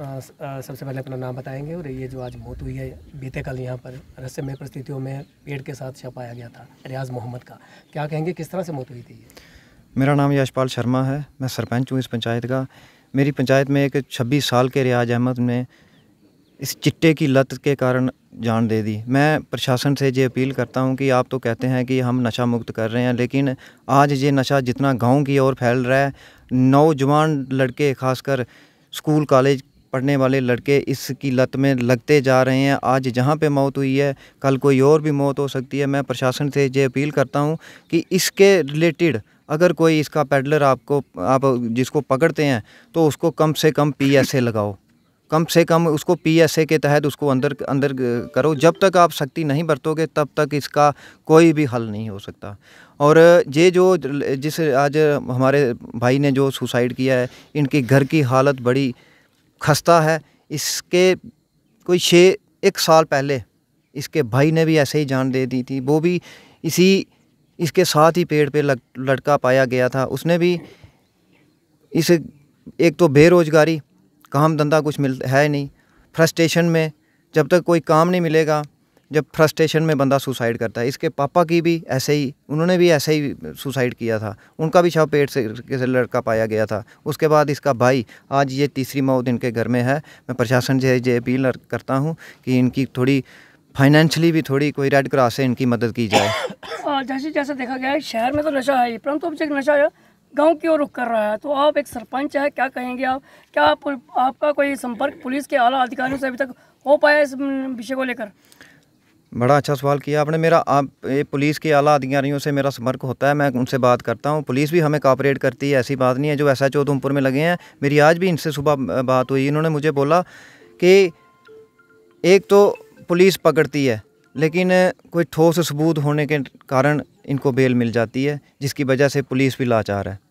सबसे पहले अपना नाम बताएंगे और ये जो आज मौत हुई है बीते कल यहाँ पर रहस्यमय परिस्थितियों में पेड़ के साथ छपाया गया था रियाज मोहम्मद का क्या कहेंगे किस तरह से मौत हुई थी मेरा नाम यशपाल शर्मा है मैं सरपंच हूँ इस पंचायत का मेरी पंचायत में एक 26 साल के रियाज अहमद ने इस चिट्टे की लत के कारण जान दे दी मैं प्रशासन से ये अपील करता हूँ कि आप तो कहते हैं कि हम नशा मुक्त कर रहे हैं लेकिन आज ये नशा जितना गांव की ओर फैल रहा है नौजवान लड़के खासकर स्कूल कॉलेज पढ़ने वाले लड़के इसकी लत में लगते जा रहे हैं आज जहाँ पे मौत हुई है कल कोई और भी मौत हो सकती है मैं प्रशासन से ये अपील करता हूँ कि इसके रिलेटेड अगर कोई इसका पेडलर आपको आप जिसको पकड़ते हैं तो उसको कम से कम पी लगाओ कम से कम उसको ए के तहत उसको अंदर अंदर करो जब तक आप शक्ति नहीं बरतोगे तब तक इसका कोई भी हल नहीं हो सकता और ये जो जिस आज हमारे भाई ने जो सुसाइड किया है इनके घर की हालत बड़ी खस्ता है इसके कोई छः एक साल पहले इसके भाई ने भी ऐसे ही जान दे दी थी वो भी इसी इसके साथ ही पेड़ पे लग लटका पाया गया था उसने भी इस एक तो बेरोज़गारी काम धंधा कुछ मिल है नहीं फ्रस्ट्रेशन में जब तक कोई काम नहीं मिलेगा जब फ्रस्ट्रेशन में बंदा सुसाइड करता है इसके पापा की भी ऐसे ही उन्होंने भी ऐसे ही सुसाइड किया था उनका भी शव पेट से किसी लड़का पाया गया था उसके बाद इसका भाई आज ये तीसरी मौत इनके घर में है मैं प्रशासन से ये अपील करता हूँ कि इनकी थोड़ी फाइनेंशियली भी थोड़ी कोई रेड क्रॉस से इनकी मदद की जाए जैसे जैसे देखा गया है शहर में तो नशा है परंतु अब नशा गांव की ओर रुख कर रहा है तो आप एक सरपंच है क्या कहेंगे आप क्या आप, आपका कोई संपर्क पुलिस के आला अधिकारियों से अभी तक हो पाया इस विषय को लेकर बड़ा अच्छा सवाल किया आपने मेरा आप पुलिस के आला अधिकारियों से मेरा संपर्क होता है मैं उनसे बात करता हूँ पुलिस भी हमें कॉपरेट करती है ऐसी बात नहीं है जो एस एच उधमपुर में लगे हैं मेरी आज भी इनसे सुबह बात हुई इन्होंने मुझे बोला कि एक तो पुलिस पकड़ती है लेकिन कोई ठोस सबूत होने के कारण इनको बेल मिल जाती है जिसकी वजह से पुलिस भी लाचार है